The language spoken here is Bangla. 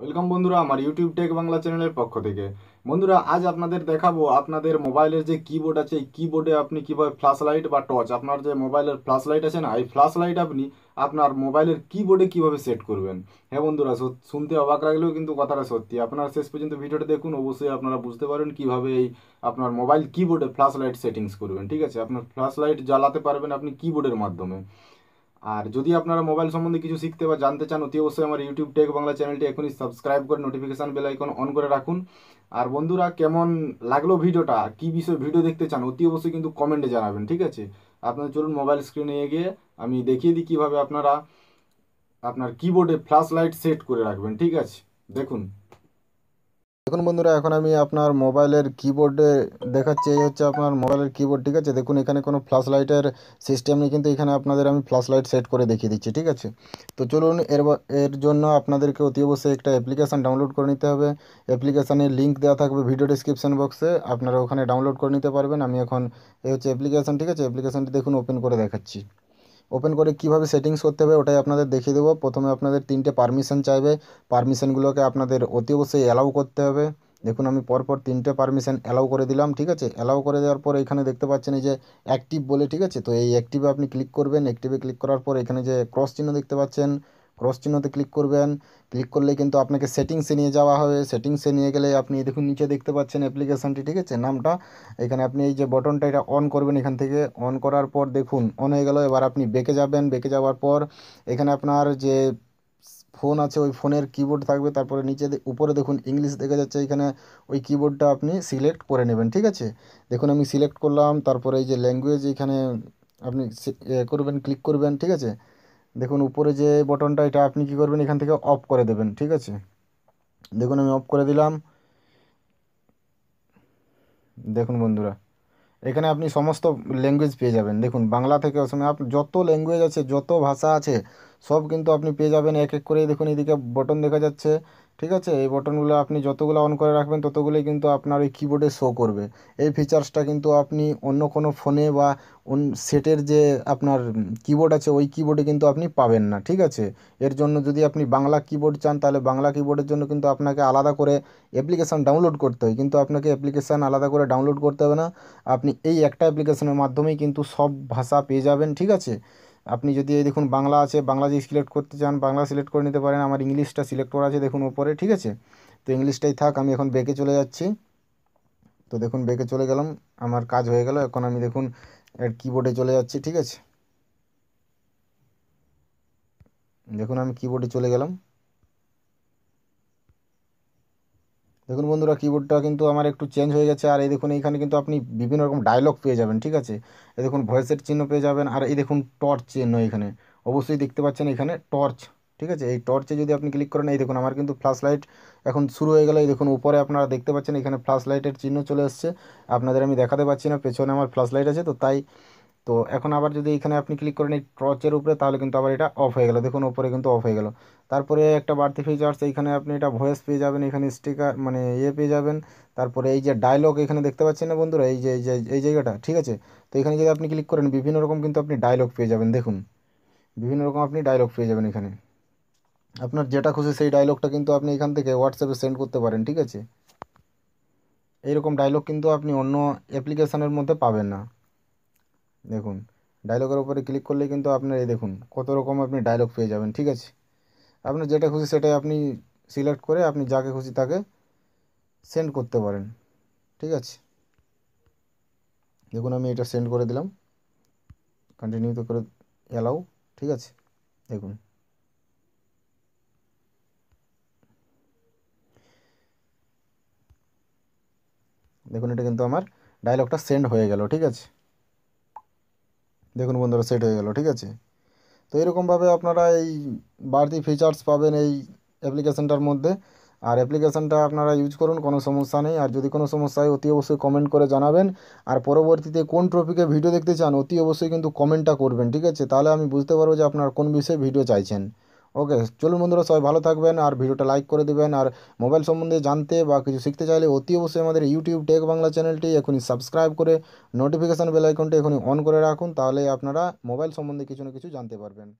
ওয়েলকাম বন্ধুরা আমার ইউটিউব টেক বাংলা চ্যানেলের পক্ষ থেকে বন্ধুরা আজ আপনাদের দেখাবো আপনাদের মোবাইলের যে কিবোর্ড আছে এই কিবোর্ডে আপনি কীভাবে ফ্ল্যাশ লাইট বা টর্চ আপনার যে মোবাইলের ফ্ল্যাশ লাইট আছে না এই ফ্ল্যাশ লাইট আপনি আপনার মোবাইলের কিবোর্ডে কিভাবে সেট করবেন হ্যাঁ বন্ধুরা শুনতে অবাক লাগলেও কিন্তু কথাটা সত্যি আপনার শেষ পর্যন্ত ভিডিওটা দেখুন অবশ্যই আপনারা বুঝতে পারেন কিভাবে এই আপনার মোবাইল কিবোর্ডে ফ্ল্যাশ লাইট সেটিংস করবেন ঠিক আছে আপনার ফ্ল্যাশ লাইট জ্বালাতে পারবেন আপনি কিবোর্ডের মাধ্যমে আর যদি আপনারা মোবাইল সম্বন্ধে কিছু শিখতে বা জানতে চান অতি অবশ্যই আমার ইউটিউব টেক বাংলা চ্যানেলটি এখনই সাবস্ক্রাইব করে নোটিফিকেশান বেল আইকন অন করে রাখুন আর বন্ধুরা কেমন লাগলো ভিডিওটা কি বিষয়ে ভিডিও দেখতে চান অতি অবশ্যই কিন্তু কমেন্টে জানাবেন ঠিক আছে আপনার চলুন মোবাইল স্ক্রিনে এগিয়ে আমি দেখিয়ে দিই কীভাবে আপনারা আপনার কিবোর্ডে ফ্ল্যাশ লাইট সেট করে রাখবেন ঠিক আছে দেখুন দেখুন বন্ধুরা এখন আমি আপনার মোবাইলের কিবোর্ডে দেখাচ্ছি এই হচ্ছে আপনার মোবাইলের কিবোর্ড ঠিক আছে দেখুন এখানে কোনো ফ্ল্যাশ লাইটের সিস্টেম নেই কিন্তু এখানে আপনাদের আমি ফ্ল্যাশ লাইট সেট করে দেখিয়ে দিচ্ছি ঠিক আছে তো চলুন এর এর জন্য আপনাদেরকে অতি অবশ্যই একটা অ্যাপ্লিকেশান ডাউনলোড করে নিতে হবে অ্যাপ্লিকেশানের লিঙ্ক দেওয়া থাকবে ভিডিও ডিসক্রিপশান বক্সে আপনারা ওখানে ডাউনলোড করে নিতে পারবেন আমি এখন এই হচ্ছে অ্যাপ্লিকেশান ঠিক আছে অ্যাপ্লিকেশানটি দেখুন ওপেন করে দেখাচ্ছি ওপেন করে কিভাবে সেটিংস করতে হবে ওটাই আপনাদের দেখিয়ে দেবো প্রথমে আপনাদের তিনটে পারমিশন চাইবে পারমিশনগুলোকে আপনাদের অতি অবশ্যই অ্যালাউ করতে হবে দেখুন আমি পরপর তিনটে পারমিশন অ্যালাউ করে দিলাম ঠিক আছে অ্যালাউ করে দেওয়ার পর এখানে দেখতে পাচ্ছেন এই যে অ্যাক্টিভ বলে ঠিক আছে তো এই অ্যাক্টিভে আপনি ক্লিক করবেন অ্যাক্টিভে ক্লিক করার পর এখানে যে ক্রস চিহ্ন দেখতে পাচ্ছেন ক্রস চিহ্নতে ক্লিক করবেন ক্লিক করলে কিন্তু আপনাকে সেটিংসে নিয়ে যাওয়া হবে সেটিংসে নিয়ে গেলে আপনি দেখুন নিচে দেখতে পাচ্ছেন অ্যাপ্লিকেশানটি ঠিক আছে নামটা এখানে আপনি এই যে বটনটা এটা অন করবেন এখান থেকে অন করার পর দেখুন অন হয়ে গেল এবার আপনি বেঁকে যাবেন বেঁকে যাওয়ার পর এখানে আপনার যে ফোন আছে ওই ফোনের কিবোর্ড থাকবে তারপরে নিচে উপরে দেখুন ইংলিশ দেখা যাচ্ছে এখানে ওই কিবোর্ডটা আপনি সিলেক্ট করে নেবেন ঠিক আছে দেখুন আমি সিলেক্ট করলাম তারপরে এই যে ল্যাঙ্গুয়েজ এখানে আপনি করবেন ক্লিক করবেন ঠিক আছে দেখুন উপরে যে বটনটা এটা আপনি কি করবেন এখান থেকে অফ করে দেবেন ঠিক আছে দেখুন আমি অফ করে দিলাম দেখুন বন্ধুরা এখানে আপনি সমস্ত ল্যাঙ্গুয়েজ পেয়ে যাবেন দেখুন বাংলা থেকে অসমে আপনি যত ল্যাঙ্গুয়েজ আছে যত ভাষা আছে সব কিন্তু আপনি পেয়ে যাবেন এক এক করে দেখুন এদিকে বটন দেখা যাচ্ছে ঠিক আছে এই বটনগুলো আপনি যতগুলো অন করে রাখবেন ততগুলোই কিন্তু আপনার ওই কিবোর্ডে শো করবে এই ফিচার্সটা কিন্তু আপনি অন্য কোনো ফোনে বা সেটের যে আপনার কিবোর্ড আছে ওই কিবোর্ডে কিন্তু আপনি পাবেন না ঠিক আছে এর জন্য যদি আপনি বাংলা কিবোর্ড চান তাহলে বাংলা কিবোর্ডের জন্য কিন্তু আপনাকে আলাদা করে অ্যাপ্লিকেশান ডাউনলোড করতে হয় কিন্তু আপনাকে অ্যাপ্লিকেশান আলাদা করে ডাউনলোড করতে হবে না আপনি এই একটা অ্যাপ্লিকেশনের মাধ্যমেই কিন্তু সব ভাষা পেয়ে যাবেন ঠিক আছে আপনি যদি এই দেখুন বাংলা আছে বাংলা যদি সিলেক্ট করতে চান বাংলা সিলেক্ট করে নিতে পারেন আমার ইংলিশটা সিলেক্ট করা আছে দেখুন ওপরে ঠিক আছে তো ইংলিশটাই থাক আমি এখন বেঁকে চলে যাচ্ছি তো দেখুন বেঁকে চলে গেলাম আমার কাজ হয়ে গেল এখন আমি দেখুন কিবোর্ডে চলে যাচ্ছি ঠিক আছে দেখুন আমি কিবোর্ডে চলে গেলাম দেখুন বন্ধুরা কিবোর্ডটা কিন্তু আমার একটু চেঞ্জ হয়ে গেছে আর এই দেখুন এইখানে কিন্তু আপনি বিভিন্ন রকম ডায়লগ পেয়ে যাবেন ঠিক আছে এ দেখুন ভয়েসের চিহ্ন পেয়ে যাবেন আর এই দেখুন টর্চ চিহ্ন এখানে অবশ্যই দেখতে পাচ্ছেন এখানে টর্চ ঠিক আছে এই টর্চে যদি আপনি ক্লিক করেন এই দেখুন আমার কিন্তু ফ্ল্যাশ লাইট এখন শুরু হয়ে গেল এই দেখুন উপরে আপনারা দেখতে পাচ্ছেন এখানে ফ্ল্যাশ লাইটের চিহ্ন চলে এসছে আপনাদের আমি দেখাতে পাচ্ছি না পেছনে আমার ফ্ল্যাশ লাইট আছে তো তাই তো এখন আবার যদি এখানে আপনি ক্লিক করেন এই টর্চের উপরে তাহলে কিন্তু আবার এটা অফ হয়ে গেল দেখুন ওপরে কিন্তু অফ হয়ে গেল তারপরে একটা বাড়তি ফিচার্স এইখানে আপনি এটা ভয়েস পেয়ে যাবেন এখানে স্টিকার মানে ইয়ে পেয়ে যাবেন তারপরে এই যে ডায়লগ এখানে দেখতে পাচ্ছেন না বন্ধুরা এই যে এই জায়গাটা ঠিক আছে তো এখানে যদি আপনি ক্লিক করেন বিভিন্ন রকম কিন্তু আপনি ডায়লগ পেয়ে যাবেন দেখুন বিভিন্ন রকম আপনি ডায়লগ পেয়ে যাবেন এখানে আপনার যেটা খুশি সেই ডায়লগটা কিন্তু আপনি এখান থেকে হোয়াটসঅ্যাপে সেন্ড করতে পারেন ঠিক আছে এইরকম ডায়লগ কিন্তু আপনি অন্য অ্যাপ্লিকেশানের মধ্যে পাবেন না দেখুন ডায়লগের উপরে ক্লিক করলে কিন্তু আপনার এই দেখুন কত রকম আপনি ডায়লগ পেয়ে যাবেন ঠিক আছে আপনার যেটা খুশি সেটাই আপনি সিলেক্ট করে আপনি যাকে খুশি তাকে সেন্ড করতে পারেন ঠিক আছে দেখুন আমি এটা সেন্ড করে দিলাম কন্টিনিউ তো করে অ্যালাউ ঠিক আছে দেখুন দেখুন এটা কিন্তু আমার ডায়লগটা সেন্ড হয়ে গেল ঠিক আছে দেখুন বন্ধুরা সেট হয়ে গেল ঠিক আছে তো এরকমভাবে আপনারা এই বাড়তি ফিচার্স পাবেন এই অ্যাপ্লিকেশানটার মধ্যে আর অ্যাপ্লিকেশানটা আপনারা ইউজ করুন কোনো সমস্যা নেই আর যদি কোনো সমস্যা হয় অতি অবশ্যই কমেন্ট করে জানাবেন আর পরবর্তীতে কোন টপিকে ভিডিও দেখতে চান অতি অবশ্যই কিন্তু কমেন্টটা করবেন ঠিক আছে তাহলে আমি বুঝতে পারবো যে আপনার কোন বিষয়ে ভিডিও চাইছেন ওকে চলুন বন্ধুরা সবাই ভালো থাকবেন আর ভিডিওটা লাইক করে দেবেন আর মোবাইল সম্বন্ধে জানতে বা কিছু শিখতে চাইলে অতি অবশ্যই আমাদের ইউটিউব টেক বাংলা চ্যানেলটি এখনই সাবস্ক্রাইব করে নোটিফিকেশান বেল আইকনটি এখনই অন করে রাখুন তাহলে আপনারা মোবাইল সম্বন্ধে কিছু না কিছু জানতে পারবেন